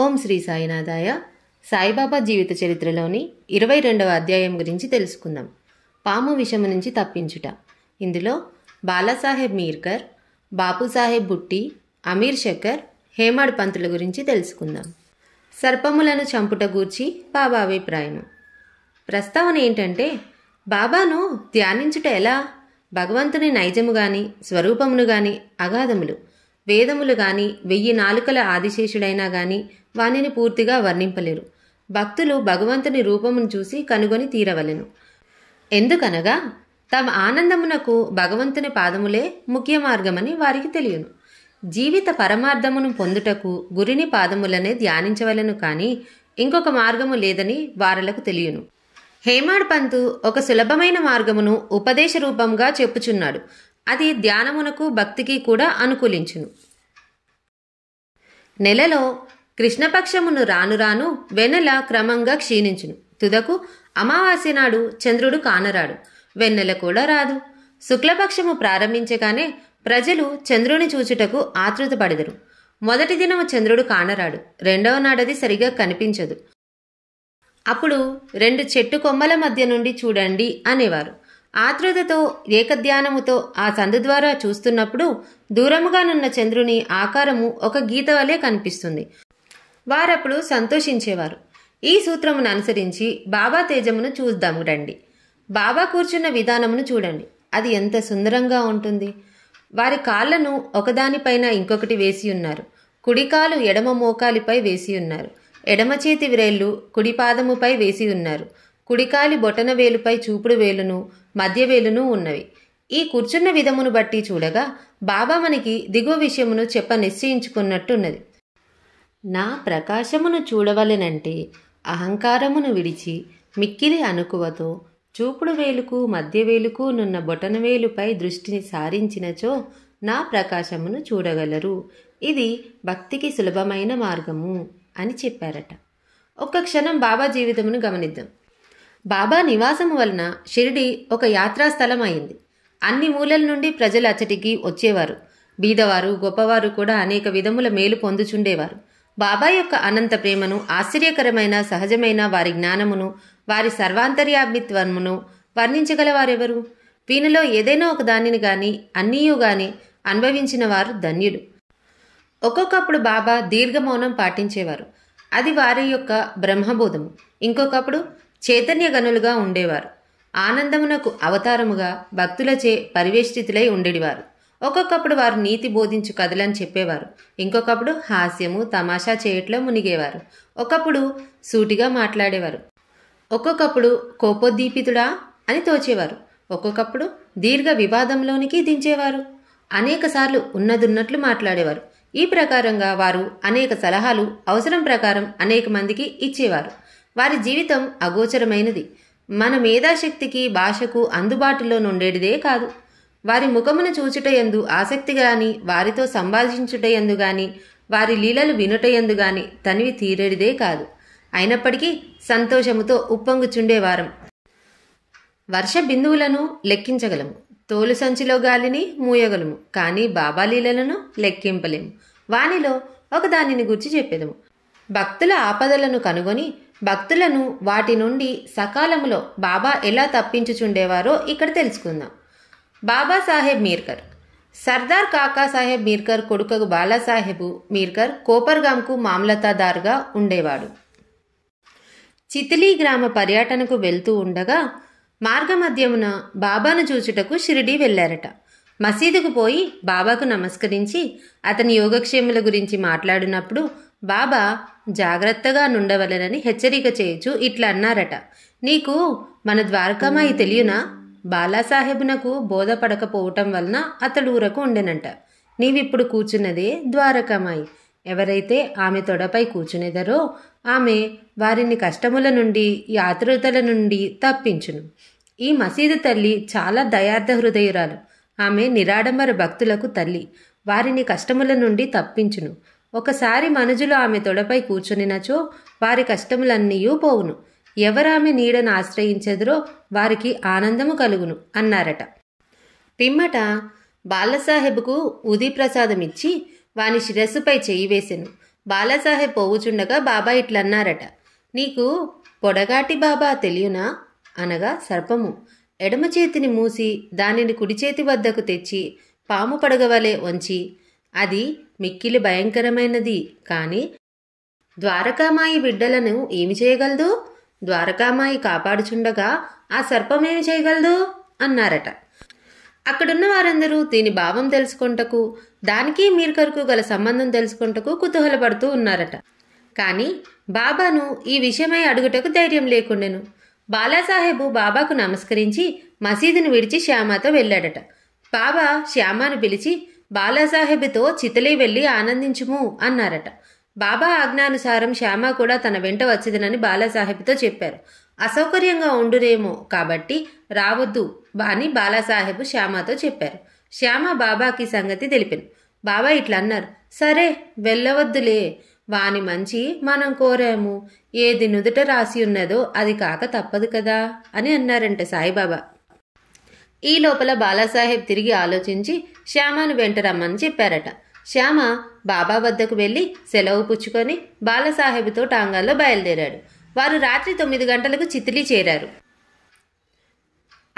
ఓం శ్రీ సాయినాథాయ సాయిబాబా జీవిత చరిత్రలోని ఇరవై రెండవ అధ్యాయం గురించి తెలుసుకుందాం పాము విషము నుంచి తప్పించుట ఇందులో బాలాసాహెబ్ మీర్కర్ బాపుసాహెబ్ బుట్టి అమీర్ శకర్ హేమాడ్ పంతుల గురించి తెలుసుకుందాం సర్పములను చంపుట గూర్చి బాబా అభిప్రాయము ప్రస్తావన ఏంటంటే బాబాను ధ్యానించుట ఎలా భగవంతుని నైజము గాని స్వరూపమును గాని అగాధములు వేదములు గాని వెయ్యి నాలుకల ఆదిశేషుడైనా గాని వానిని పూర్తిగా వర్ణింపలేరు భక్తులు భగవంతుని రూపమును చూసి కనుగొని తీరవలెను ఎందుకనగా తమ ఆనందమునకు భగవంతుని పాదములే ముఖ్య మార్గమని వారికి తెలియను జీవిత పరమార్థమును పొందుటకు గురిని పాదములనే ధ్యానించవలను కానీ ఇంకొక మార్గము లేదని వారలకు తెలియను హేమాడ్ పంతు ఒక సులభమైన మార్గమును ఉపదేశ రూపంగా చెప్పుచున్నాడు అది ధ్యానమునకు భక్తికి కూడా అనుకూలించును నెలలో కృష్ణపక్షమును రాను రాను వెన్నెల క్రమంగా క్షీణించును తుదకు అమావాస్య నాడు చంద్రుడు కానరాడు వెన్నెల కూడా రాదు శుక్లపక్షము ప్రారంభించగానే ప్రజలు చంద్రుని చూచుటకు ఆతృత పడెదరు మొదటి దినము చంద్రుడు కానరాడు రెండవ నాడది సరిగా కనిపించదు అప్పుడు రెండు చెట్టు కొమ్మల మధ్య నుండి చూడండి అనేవారు ఆతృతతో ఏకధ్యానముతో ఆ సందు ద్వారా చూస్తున్నప్పుడు దూరముగానున్న చంద్రుని ఆకారము ఒక గీత వలె కనిపిస్తుంది వారప్పుడు సంతోషించేవారు ఈ సూత్రమును అనుసరించి బాబా తేజమును చూద్దాము రండి బాబా కూర్చున్న విధానమును చూడండి అది ఎంత సుందరంగా ఉంటుంది వారి కాళ్లను ఒకదానిపైన ఇంకొకటి వేసి ఉన్నారు కుడికాలు ఎడమ మోకాలిపై వేసి ఉన్నారు ఎడమ చేతి విరేళ్లు కుడి పాదముపై వేసి ఉన్నారు కుడికాలి బొటన వేలుపై చూపుడు వేలును మధ్యవేలును ఉన్నవి ఈ కూర్చున్న విధమును బట్టి చూడగా బాబా మనకి దిగువ విషయమును చెప్ప నిశ్చయించుకున్నట్టున్నది నా ప్రకాశమును చూడవలెనంటే అహంకారమును విడిచి మిక్కిలి అనుకువతో చూపుడు వేలుకు మధ్యవేలుకు నున్న బొటనవేలుపై దృష్టిని సారించినచో నా ప్రకాశమును చూడగలరు ఇది భక్తికి సులభమైన మార్గము అని చెప్పారట ఒక్క క్షణం బాబా జీవితమును గమనిద్దాం బాబా నివాసము వలన షిరిడి ఒక యాత్రాస్థలం అయింది అన్ని మూలల నుండి ప్రజలు అచ్చటికి వచ్చేవారు బీదవారు గొప్పవారు కూడా అనేక విధముల మేలు పొందుచుండేవారు బాబా యొక్క అనంత ప్రేమను ఆశ్చర్యకరమైన సహజమైన వారి జ్ఞానమును వారి సర్వాంతర్యాభిత్వమును వర్ణించగలవారెవరు వీనిలో ఏదైనా ఒక దానిని గాని అన్నీయు గాని అనుభవించిన వారు ధన్యులు ఒక్కొక్కప్పుడు బాబా దీర్ఘమౌనం పాటించేవారు అది వారి యొక్క బ్రహ్మబోధము ఇంకొకప్పుడు చైతన్య గనులుగా ఉండేవారు ఆనందమునకు అవతారముగా భక్తులచే పరివేష్టితులై ఉండేవారు ఒక్కొక్కప్పుడు వారు నీతి బోధించు కథలని చెప్పేవారు ఇంకొకప్పుడు హాస్యము తమాషా చేయట్లో మునిగేవారు ఒకప్పుడు సూటిగా మాట్లాడేవారు ఒక్కొక్కప్పుడు కోపోద్దీపితుడా అని తోచేవారు ఒక్కొక్కప్పుడు దీర్ఘ వివాదంలోనికి దించేవారు అనేకసార్లు ఉన్నదున్నట్లు మాట్లాడేవారు ఈ ప్రకారంగా వారు అనేక సలహాలు అవసరం ప్రకారం అనేక మందికి ఇచ్చేవారు వారి జీవితం అగోచరమైనది మన మేధాశక్తికి భాషకు అందుబాటులో నుండేటిదే కాదు వారి ముఖమును చూచుటయందు ఆసక్తి గాని వారితో సంభాషించుటయందు గాని వారి లీలలు వినుటయందు గాని తనివి తీరేడిదే కాదు అయినప్పటికీ సంతోషముతో ఉప్పొంగుచుండేవారం వర్ష బిందువులను లెక్కించగలము తోలు సంచిలో గాలిని మూయగలము కానీ బాబా లీలలను లెక్కింపలేము వానిలో ఒకదానిని గుర్చి చెప్పేదము భక్తుల ఆపదలను కనుగొని భక్తులను వాటి నుండి సకాలంలో బాబా ఎలా తప్పించుచుండేవారో ఇక్కడ తెలుసుకుందాం బాబాసాహెబ్ మీర్కర్ సర్దార్ కాకాసాహెబ్ మీర్కర్ కొడుకకు బాలాసాహెబు మీర్కర్ కోపర్గాంకు మామ్లతాదారుగా ఉండేవాడు చితిలీ గ్రామ పర్యటనకు వెళ్తూ ఉండగా మార్గమధ్యమున బాబాను చూచుటకు షిరిడి వెళ్ళారట మసీదుకు పోయి బాబాకు నమస్కరించి అతని యోగక్షేముల గురించి మాట్లాడినప్పుడు బాబా జాగ్రత్తగా నుండవలనని హెచ్చరిక చేయొచ్చు ఇట్లా అన్నారట నీకు మన ద్వారకామాయి తెలియనా బాలాసాహెబ్నకు బోధపడకపోవటం వలన అతడు ఊరకు ఉండెనంట నీవిప్పుడు కూర్చున్నదే ద్వారకామాయి ఎవరైతే ఆమె తొడపై కూర్చునేదరో ఆమె వారిని కష్టముల నుండి యాత్రుతల నుండి తప్పించును ఈ మసీదు తల్లి చాలా దయార్థ హృదయురాలు ఆమె నిరాడంబర భక్తులకు తల్లి వారిని కష్టముల నుండి తప్పించును ఒకసారి మనుజులు ఆమె తొడపై కూర్చునినచో వారి కష్టములన్నీయూ పోవును ఎవరామె నీడను ఆశ్రయించెదరో వారికి ఆనందము కలుగును అన్నారట పిమ్మట బాలసాహెబ్కు ఉదిప్రసాదమిచ్చి వాని శిరస్సుపై చేయి వేసెను బాలసాహెబ్ పోవుచుండగా బాబా ఇట్లన్నారట నీకు పొడగాటి బాబా తెలియనా అనగా సర్పము ఎడమ చేతిని మూసి దానిని కుడి చేతి వద్దకు తెచ్చి పాము పడగవలే వంచి అది మిక్కిలి భయంకరమైనది కానీ ద్వారకామాయి బిడ్డలను ఏమి చేయగలదు ద్వారకామాయి కాపాడుచుండగా ఆ సర్పం ఏమి చేయగలదు అన్నారట అక్కడున్న వారందరూ దీని భావం తెలుసుకుంటకు దానికి మీర్కర్కు గల సంబంధం తెలుసుకుంటకు కుతూహలపడుతూ ఉన్నారట కానీ బాబాను ఈ విషయమై అడుగుటకు ధైర్యం లేకుండెను బాలాసాహెబు బాబాకు నమస్కరించి మసీదును విడిచి శ్యామతో వెళ్ళాడట బాబా శ్యామాను పిలిచి బాలాసాహెబితో చితలి వెళ్ళి ఆనందించుము అన్నారట బాబా ఆజ్ఞానుసారం శ్యామ కూడా తన వెంట వచ్చిదనని బాలాసాహెబ్తో చెప్పారు అసౌకర్యంగా ఉండురేమో కాబట్టి రావద్దు అని బాలాసాహెబ్ శ్యామతో చెప్పారు శ్యామ బాబాకి సంగతి తెలిపాను బాబా ఇట్లా అన్నారు సరే వెళ్ళవద్దులే వాని మంచి మనం కోరాము ఏది నుదుట రాసి ఉన్నదో అది కాక తప్పదు కదా అని అన్నారంట సాయిబాబా ఈ లోపల బాలాసాహెబ్ తిరిగి ఆలోచించి శ్యామను వెంట రమ్మని చెప్పారట శ్యామ బాబా వద్దకు వెళ్ళి సెలవు పుచ్చుకొని బాలసాహెబ్తో టాంగాల్లో బయలుదేరాడు వారు రాత్రి తొమ్మిది గంటలకు చితిలి చేరారు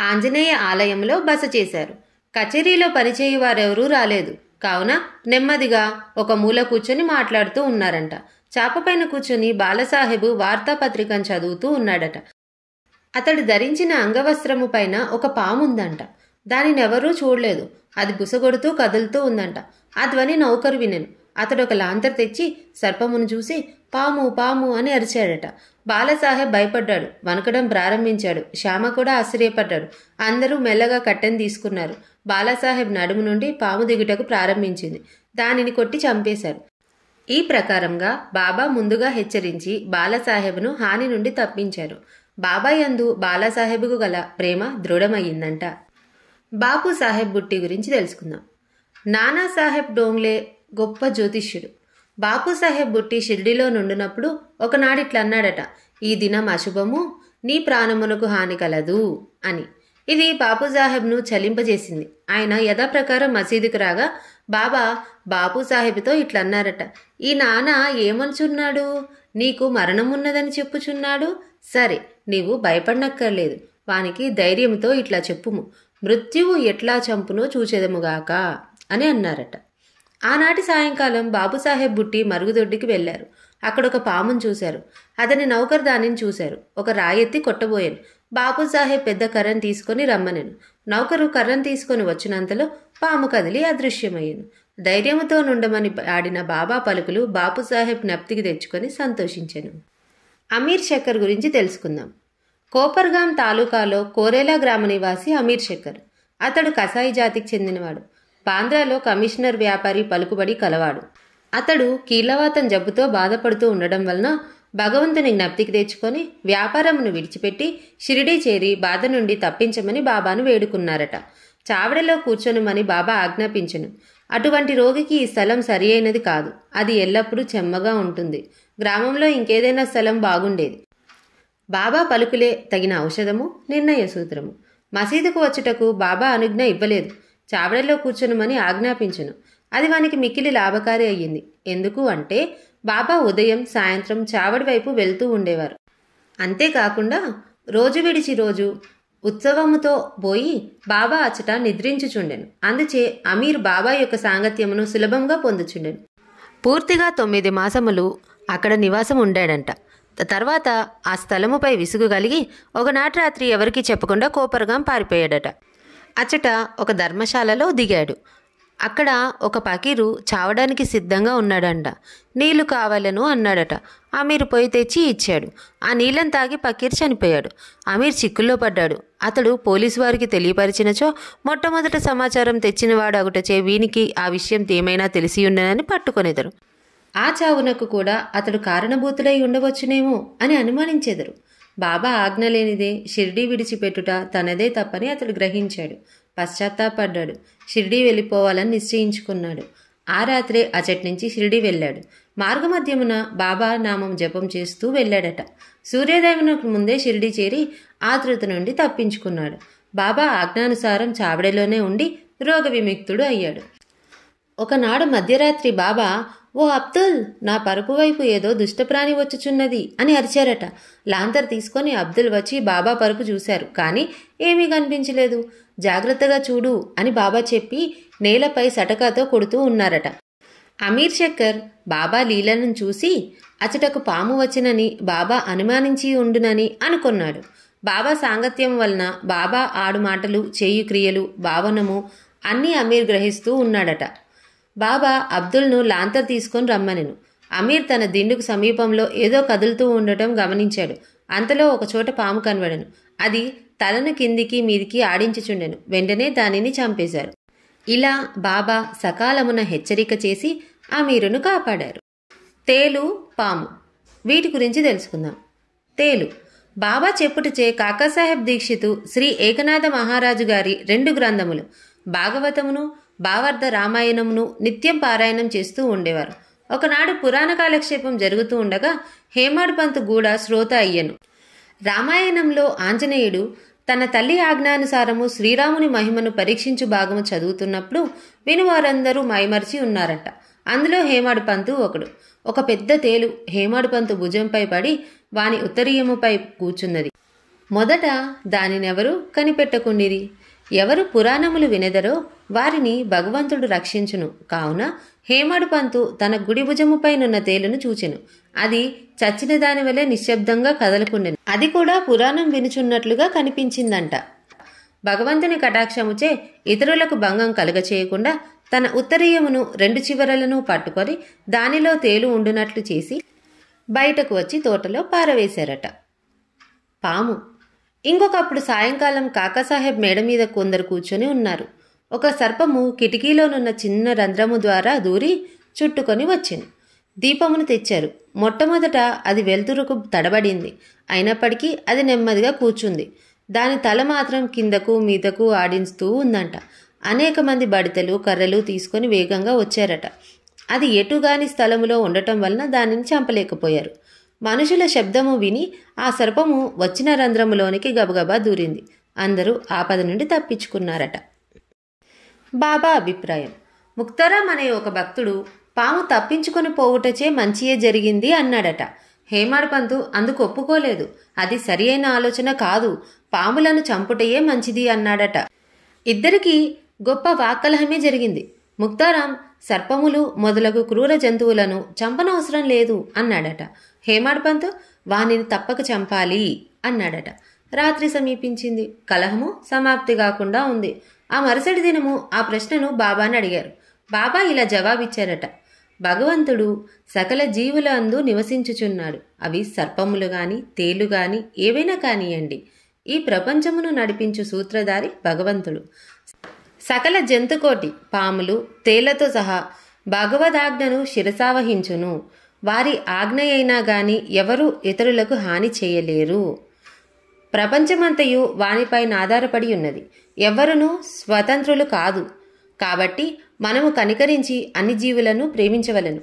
ఆంజనేయ ఆలయంలో బస చేశారు కచేరీలో పనిచేయి వారెవరూ రాలేదు కావున నెమ్మదిగా ఒక మూల కూర్చొని మాట్లాడుతూ ఉన్నారంట చాపపైన కూర్చొని బాలసాహెబు వార్తాపత్రికను చదువుతూ ఉన్నాడట అతడు ధరించిన అంగవస్త్రము పైన ఒక పాముందంట ఎవరూ చూడలేదు అది బుసగొడుతూ కదులుతూ ఉందంట ఆ ధ్వని నౌకరు వినెను అతడు ఒక లాంతర్ తెచ్చి సర్పమును చూసి పాము పాము అని అరిచాడట బాలసాహెబ్ భయపడ్డాడు వనకడం ప్రారంభించాడు శ్యామ కూడా ఆశ్చర్యపడ్డాడు అందరూ మెల్లగా కట్టెని తీసుకున్నారు బాలసాహెబ్ నడుము నుండి పాము దిగుటకు ప్రారంభించింది దానిని కొట్టి చంపేశారు ఈ ప్రకారంగా బాబా ముందుగా హెచ్చరించి బాలసాహెబ్ను హాని నుండి తప్పించారు బాబాయ్ అందు బాలాసాహెబ్కు గల ప్రేమ దృఢమయ్యిందంట బాపు సాహెబ్ బుట్టి గురించి తెలుసుకుందాం నానాసాహెబ్ డోంగ్లే గొప్ప జ్యోతిష్యుడు బాపు సాహెబ్ బుట్టి షిర్డిలో నుండినప్పుడు ఒకనాడిట్లన్నాడట ఈ దినం అశుభము నీ ప్రాణమునకు హాని కలదు అని ఇది బాపు సాహెబ్ను చలింపజేసింది ఆయన యథాప్రకారం మసీదుకు రాగా బాబా బాపు సాహెబ్తో ఇట్లన్నారట ఈ నాన్న ఏమనుచున్నాడు నీకు మరణం ఉన్నదని చెప్పుచున్నాడు సరే నీవు భయపడనక్కర్లేదు వానికి ధైర్యంతో ఇట్లా చెప్పుము మృత్యువు ఎట్లా చంపునో చూచేదముగాక అని అన్నారట ఆనాటి సాయంకాలం బాబుసాహెబ్ బుట్టి మరుగుదొడ్డికి వెళ్ళారు అక్కడ ఒక పామును చూశారు అతని నౌకర్ దానిని చూశారు ఒక రాయెత్తి కొట్టబోయాను బాబుసాహెబ్ పెద్ద కర్రను తీసుకొని రమ్మనెను నౌకరు కర్రను తీసుకొని వచ్చినంతలో పాము కదిలి అదృశ్యమయ్యాను ధైర్యంతో నుండమని ఆడిన బాబా పలుకులు బాబుసాహెబ్ నప్తికి తెచ్చుకొని సంతోషించాను అమీర్ శక్కర్ గురించి తెలుసుకుందాం కోపర్గాం తాలూకాలో కోరేలా గ్రామ నివాసి అమీర్ శేఖర్ అతడు కసాయి జాతికి చెందినవాడు బాంద్రాలో కమిషనర్ వ్యాపారి పలుకుబడి కలవాడు అతడు కీలవాతం జబ్బుతో బాధపడుతూ ఉండడం వలన భగవంతుని జ్ఞప్తికి తెచ్చుకొని వ్యాపారమును విడిచిపెట్టి షిరిడీ చేరి బాధ నుండి తప్పించమని బాబాను వేడుకున్నారట చావడలో కూర్చొనుమని బాబా ఆజ్ఞాపించను అటువంటి రోగికి ఈ స్థలం సరి అయినది కాదు అది ఎల్లప్పుడూ చెమ్మగా ఉంటుంది గ్రామంలో ఇంకేదైనా స్థలం బాగుండేది బాబా పలుకులే తగిన ఔషధము నిర్ణయ సూత్రము మసీదుకు వచ్చుటకు బాబా అనుజ్ఞ ఇవ్వలేదు చావడలో కూర్చునమని ఆజ్ఞాపించను అది వానికి మిక్కిలి లాభకారి అయ్యింది ఎందుకు అంటే బాబా ఉదయం సాయంత్రం చావడి వైపు వెళ్తూ ఉండేవారు అంతేకాకుండా రోజు విడిచి రోజు ఉత్సవముతో పోయి బాబా అచ్చట నిద్రించుచుండెను అందుచే అమీర్ బాబా యొక్క సాంగత్యమును సులభంగా పొందుచుండెను పూర్తిగా తొమ్మిది మాసములు అక్కడ నివాసం ఉండాడంట తర్వాత ఆ స్థలముపై విసుగు కలిగి ఒకనాటి రాత్రి ఎవరికీ చెప్పకుండా కోపరగాం పారిపోయాడట అచ్చట ఒక ధర్మశాలలో దిగాడు అక్కడ ఒక పకీరు చావడానికి సిద్ధంగా ఉన్నాడంట నీళ్లు కావాలను అన్నాడట అమీర్ పోయి తెచ్చి ఇచ్చాడు ఆ నీళ్ళని తాగి పకీర్ చనిపోయాడు అమీర్ చిక్కుల్లో పడ్డాడు అతడు పోలీసు వారికి తెలియపరిచినచో మొట్టమొదట సమాచారం తెచ్చినవాడు ఒకటచే వీనికి ఆ విషయం ఏమైనా తెలిసి ఉండనని పట్టుకునేదరు ఆ చావునకు కూడా అతడు కారణభూతులై ఉండవచ్చునేమో అని అనుమానించెదరు బాబా ఆజ్ఞ లేనిదే షిర్డీ విడిచిపెట్టుట తనదే తప్పని అతడు గ్రహించాడు పశ్చాత్తాపడ్డాడు షిర్డీ వెళ్ళిపోవాలని నిశ్చయించుకున్నాడు ఆ రాత్రే అచటి నుంచి షిర్డీ వెళ్ళాడు మార్గమధ్యమున బాబా నామం జపం చేస్తూ వెళ్ళాడట సూర్యోదయమునకు ముందే షిర్డీ చేరి ఆతృత నుండి తప్పించుకున్నాడు బాబా ఆజ్ఞానుసారం చావడిలోనే ఉండి రోగ విముక్తుడు అయ్యాడు ఒకనాడు మధ్యరాత్రి బాబా ఓ అబ్దుల్ నా పరుపు వైపు ఏదో దుష్టప్రాణి వచ్చుచున్నది అని అరిచారట లాంతర్ తీసుకొని అబ్దుల్ వచ్చి బాబా పరుపు చూశారు కానీ ఏమీ కనిపించలేదు జాగ్రత్తగా చూడు అని బాబా చెప్పి నేలపై సటకాతో కొడుతూ ఉన్నారట అమీర్ శక్కర్ బాబా లీలను చూసి అచటకు పాము వచ్చినని బాబా అనుమానించి ఉండునని అనుకున్నాడు బాబా సాంగత్యం వలన బాబా ఆడు మాటలు చేయు క్రియలు భావనము అన్నీ అమీర్ గ్రహిస్తూ ఉన్నాడట బాబా అబ్దుల్ను లాంతర్ తీసుకొని రమ్మనెను అమీర్ తన దిండుకు సమీపంలో ఏదో కదులుతూ ఉండటం గమనించాడు అంతలో ఒకచోట పాము కనబడను అది తలను కిందికి మీదికి ఆడించుచుండెను వెంటనే దానిని చంపేశారు ఇలా బాబా సకాలమున హెచ్చరిక చేసి అమీరును కాపాడారు తేలు పాము వీటి గురించి తెలుసుకుందాం తేలు బాబా చెప్పుటచే కాకాసాహెబ్ దీక్షితు శ్రీ ఏకనాథ మహారాజు గారి రెండు గ్రంథములు భాగవతమును భావార్థ రామాయణమును నిత్యం పారాయణం చేస్తూ ఉండేవారు ఒకనాడు పురాణ కాలక్షేపం జరుగుతూ ఉండగా హేమాడ్ పంత్ కూడా శ్రోత అయ్యను రామాయణంలో ఆంజనేయుడు తన తల్లి ఆజ్ఞానుసారము శ్రీరాముని మహిమను పరీక్షించు భాగము చదువుతున్నప్పుడు వినువారందరూ మైమర్చి ఉన్నారట అందులో హేమాడు పంతు ఒకడు ఒక పెద్ద తేలు హేమాడు పంతు భుజంపై పడి వాని ఉత్తరీయముపై కూర్చున్నది మొదట దానినెవరూ కనిపెట్టకుండిరి ఎవరు పురాణములు వినెదరో వారిని భగవంతుడు రక్షించును కావున హేమడు పంతు తన గుడి భుజముపైనున్న తేలును చూచెను అది చచ్చిన దానివలే నిశ్శబ్దంగా కదలకుండెను అది కూడా పురాణం వినుచున్నట్లుగా కనిపించిందంట భగవంతుని కటాక్షముచే ఇతరులకు భంగం కలుగచేయకుండా తన ఉత్తరీయమును రెండు చివరలను పట్టుకొని దానిలో తేలు ఉండునట్లు చేసి బయటకు వచ్చి తోటలో పారవేశారట పాము ఇంకొకప్పుడు సాయంకాలం కాకాసాహెబ్ మేడ మీద కొందరు కూర్చొని ఉన్నారు ఒక సర్పము కిటికీలోనున్న చిన్న రంధ్రము ద్వారా దూరి చుట్టుకొని వచ్చింది దీపమును తెచ్చారు మొట్టమొదట అది వెలుతురుకు తడబడింది అయినప్పటికీ అది నెమ్మదిగా కూర్చుంది దాని తల మాత్రం కిందకు మీదకు ఆడింస్తూ ఉందంట అనేక మంది బడితలు కర్రలు తీసుకొని వేగంగా వచ్చారట అది ఎటుగాని స్థలములో ఉండటం వలన దానిని చంపలేకపోయారు మనుషుల శబ్దము విని ఆ సర్పము వచ్చిన రంధ్రములోనికి గబగబా దూరింది అందరూ ఆపద నుండి తప్పించుకున్నారట బాబా అభిప్రాయం ముక్తారాం అనే ఒక భక్తుడు పాము తప్పించుకొని పోవుటచే మంచియే జరిగింది అన్నాడట హేమాడ్ పంతు అందుకు ఒప్పుకోలేదు అది సరి అయిన ఆలోచన కాదు పాములను చంపుటయే మంచిది అన్నాడట ఇద్దరికీ గొప్ప వాకలహమే జరిగింది ముక్తారాం సర్పములు మొదలగు క్రూర జంతువులను చంపనవసరం లేదు అన్నాడట హేమాడ్పంతు వానిని తప్పక చంపాలి అన్నాడట రాత్రి సమీపించింది కలహము సమాప్తి కాకుండా ఉంది ఆ మరుసటి దినము ఆ ప్రశ్నను బాబాని అడిగారు బాబా ఇలా జవాబిచ్చారట భగవంతుడు సకల జీవుల అందు నివసించుచున్నాడు అవి సర్పములు గాని తేలు గాని ఏవైనా కానియండి ఈ ప్రపంచమును నడిపించు సూత్రధారి భగవంతుడు సకల జంతుకోటి పాములు తేలతో సహా భగవదాజ్ఞను శిరసావహించును వారి ఆజ్ఞయైనా గాని ఎవరూ ఇతరులకు హాని చేయలేరు ప్రపంచమంతయు వానిపైన ఆధారపడి ఉన్నది ఎవ్వరునూ స్వతంత్రులు కాదు కాబట్టి మనము కనికరించి అన్ని జీవులను ప్రేమించవలను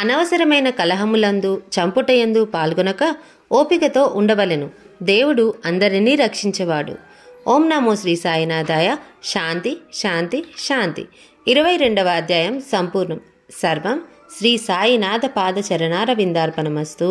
అనవసరమైన కలహములందు చంపుటయందు పాల్గొనక ఓపికతో ఉండవలను దేవుడు అందరినీ రక్షించేవాడు ఓం నమో శ్రీ సాయినాథాయ శాంతి శాంతి శాంతి ఇరవై రెండవ అధ్యాయం సంపూర్ణం సర్వం శ్రీ సాయినాథ పాదచరణారవిందార్పణమస్తు